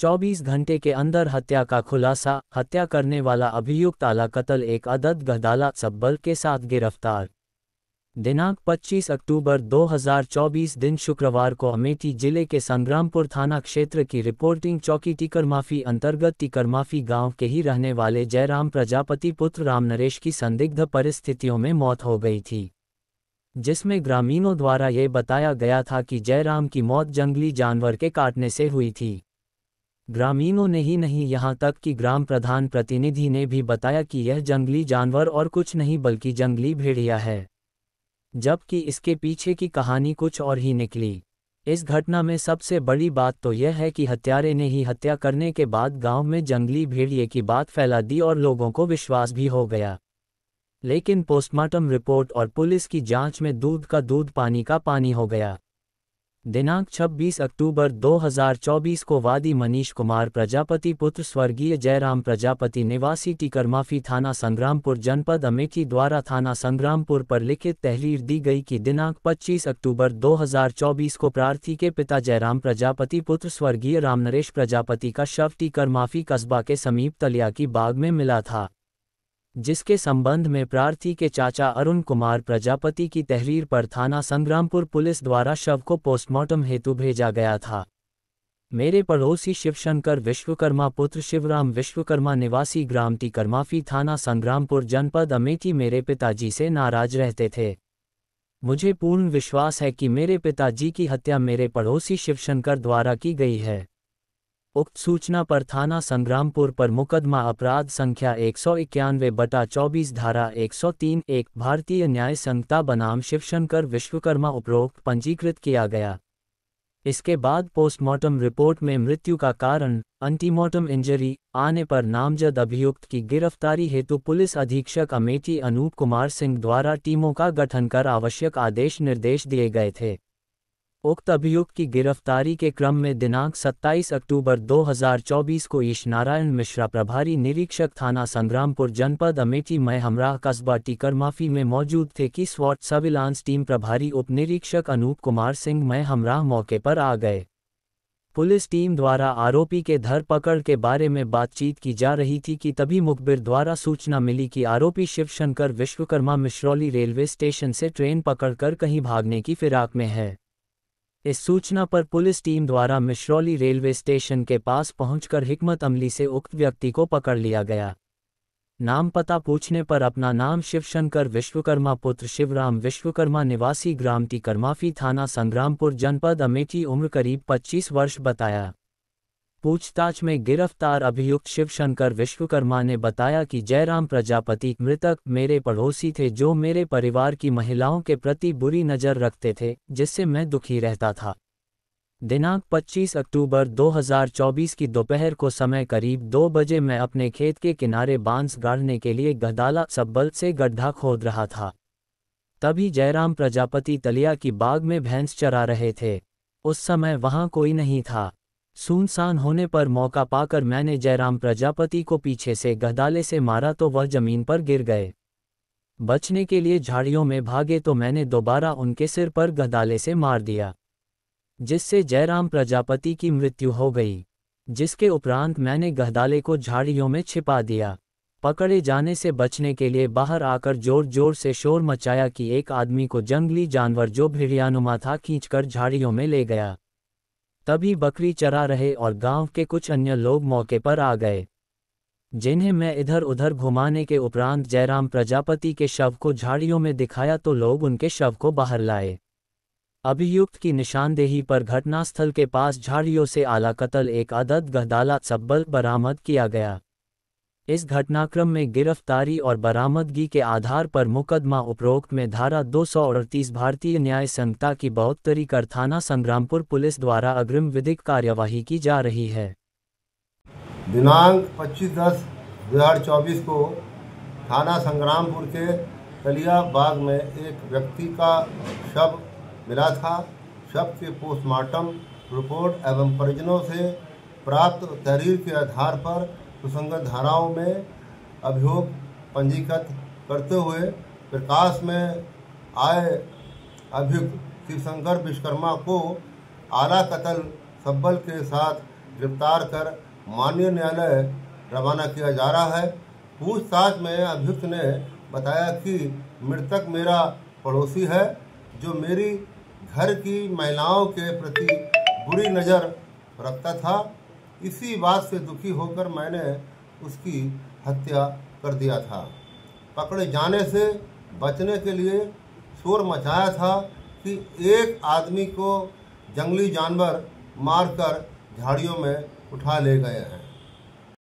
24 घंटे के अंदर हत्या का खुलासा हत्या करने वाला अभियुक्त आला कतल एक अदद गदाला सब्बल के साथ गिरफ्तार दिनांक 25 अक्टूबर 2024 दिन शुक्रवार को अमेठी जिले के संग्रामपुर थाना क्षेत्र की रिपोर्टिंग चौकी टीकरमाफ़ी अंतर्गत टीकरमाफ़ी गांव के ही रहने वाले जयराम प्रजापति पुत्र राम नरेश की संदिग्ध परिस्थितियों में मौत हो गई थी जिसमें ग्रामीणों द्वारा ये बताया गया था कि जयराम की मौत जंगली जानवर के काटने से हुई थी ग्रामीणों ने ही नहीं यहां तक कि ग्राम प्रधान प्रतिनिधि ने भी बताया कि यह जंगली जानवर और कुछ नहीं बल्कि जंगली भेड़िया है जबकि इसके पीछे की कहानी कुछ और ही निकली इस घटना में सबसे बड़ी बात तो यह है कि हत्यारे ने ही हत्या करने के बाद गांव में जंगली भेड़िए की बात फैला दी और लोगों को विश्वास भी हो गया लेकिन पोस्टमार्टम रिपोर्ट और पुलिस की जांच में दूध का दूध पानी का पानी हो गया दिनांक 26 अक्टूबर 2024 को वादी मनीष कुमार प्रजापति पुत्र स्वर्गीय जयराम प्रजापति निवासी टीकरमाफी थाना संग्रामपुर जनपद अमेठी द्वारा थाना संग्रामपुर पर लिखित तहरीर दी गई कि दिनांक 25 अक्टूबर 2024 को प्रार्थी के पिता जयराम प्रजापति पुत्र स्वर्गीय रामनरेश प्रजापति का शव टीकरमाफी कस्बा के समीप तलिया की बाग में मिला था जिसके संबंध में प्रार्थी के चाचा अरुण कुमार प्रजापति की तहरीर पर थाना संग्रामपुर पुलिस द्वारा शव को पोस्टमार्टम हेतु भेजा गया था मेरे पड़ोसी शिवशंकर विश्वकर्मा पुत्र शिवराम विश्वकर्मा निवासी ग्राम टीकर्माफी थाना संग्रामपुर जनपद अमेठी मेरे पिताजी से नाराज रहते थे मुझे पूर्ण विश्वास है कि मेरे पिताजी की हत्या मेरे पड़ोसी शिवशंकर द्वारा की गई है उक्त सूचना पर थाना संग्रामपुर पर मुकदमा अपराध संख्या एक सौ इक्यानवे बटा चौबीस धारा एक सौ तीन एक भारतीय न्याय संहिता बनाम शिवशंकर विश्वकर्मा उपरोक्त पंजीकृत किया गया इसके बाद पोस्टमार्टम रिपोर्ट में मृत्यु का कारण अंटीमार्टम इंजरी आने पर नामजद अभियुक्त की गिरफ्तारी हेतु पुलिस अधीक्षक अमेठी अनूप कुमार सिंह द्वारा टीमों का गठन कर आवश्यक आदेश निर्देश दिए गए थे उक्त अभियुक्त की गिरफ्तारी के क्रम में दिनांक 27 अक्टूबर 2024 को ईश नारायण मिश्रा प्रभारी निरीक्षक थाना संग्रामपुर जनपद अमेठी में हमराह कस्बा टीकर माफी में मौजूद थे कि स्वॉट सर्विलांस टीम प्रभारी उप निरीक्षक अनूप कुमार सिंह में हमराह मौके पर आ गए पुलिस टीम द्वारा आरोपी के धरपकड़ के बारे में बातचीत की जा रही थी कि तभी मुखबिर द्वारा सूचना मिली कि आरोपी शिवशंकर विश्वकर्मा मिश्रौली रेलवे स्टेशन से ट्रेन पकड़कर कहीं भागने की फिराक में है इस सूचना पर पुलिस टीम द्वारा मिश्रौली रेलवे स्टेशन के पास पहुंचकर हिकमत अमली से उक्त व्यक्ति को पकड़ लिया गया नाम पता पूछने पर अपना नाम शिवशंकर विश्वकर्मा पुत्र शिवराम विश्वकर्मा निवासी ग्राम टीकरमाफी थाना संग्रामपुर जनपद अमेठी उम्र करीब 25 वर्ष बताया पूछताछ में गिरफ्तार अभियुक्त शिवशंकर विश्वकर्मा ने बताया कि जयराम प्रजापति मृतक मेरे पड़ोसी थे जो मेरे परिवार की महिलाओं के प्रति बुरी नज़र रखते थे जिससे मैं दुखी रहता था दिनांक 25 अक्टूबर 2024 की दोपहर को समय करीब दो बजे मैं अपने खेत के किनारे बांस गाड़ने के लिए गदाला सब्बल से गड्ढा खोद रहा था तभी जयराम प्रजापति तलिया की बाग में भैंस चरा रहे थे उस समय वहां कोई नहीं था सुनसान होने पर मौका पाकर मैंने जयराम प्रजापति को पीछे से गहदाले से मारा तो वह जमीन पर गिर गए बचने के लिए झाड़ियों में भागे तो मैंने दोबारा उनके सिर पर गहदाले से मार दिया जिससे जयराम प्रजापति की मृत्यु हो गई जिसके उपरांत मैंने गहदाले को झाड़ियों में छिपा दिया पकड़े जाने से बचने के लिए बाहर आकर जोर जोर से शोर मचाया कि एक आदमी को जंगली जानवर जो भिड़ियानुमा था खींचकर झाड़ियों में ले गया तभी बकरी चरा रहे और गांव के कुछ अन्य लोग मौके पर आ गए जिन्हें मैं इधर उधर घुमाने के उपरांत जयराम प्रजापति के शव को झाड़ियों में दिखाया तो लोग उनके शव को बाहर लाए अभियुक्त की निशानदेही पर घटनास्थल के पास झाड़ियों से आला कतल एक अदद गहदाला सब्बल बरामद किया गया इस घटनाक्रम में गिरफ्तारी और बरामदगी के आधार पर मुकदमा उपरोक्त में धारा दो भारतीय न्याय संहिता की बहत्तरी कर थाना संग्रामपुर पुलिस द्वारा अग्रिम विधिक कार्यवाही की जा रही है दिनांक 25 दस 2024 को थाना संग्रामपुर के कलिया बाग में एक व्यक्ति का शव मिला था शव के पोस्टमार्टम रिपोर्ट एवं परिजनों से प्राप्त तहरीर के आधार पर सुसंगत धाराओं में अभियोग पंजीकृत करते हुए प्रकाश में आए अभियुक्त शिवशंकर विश्वकर्मा को आला कतल सब्बल के साथ गिरफ्तार कर माननीय न्यायालय रवाना किया जा रहा है पूछताछ में अभियुक्त ने बताया कि मृतक मेरा पड़ोसी है जो मेरी घर की महिलाओं के प्रति बुरी नज़र रखता था इसी बात से दुखी होकर मैंने उसकी हत्या कर दिया था पकड़े जाने से बचने के लिए शोर मचाया था कि एक आदमी को जंगली जानवर मारकर झाड़ियों में उठा ले गए हैं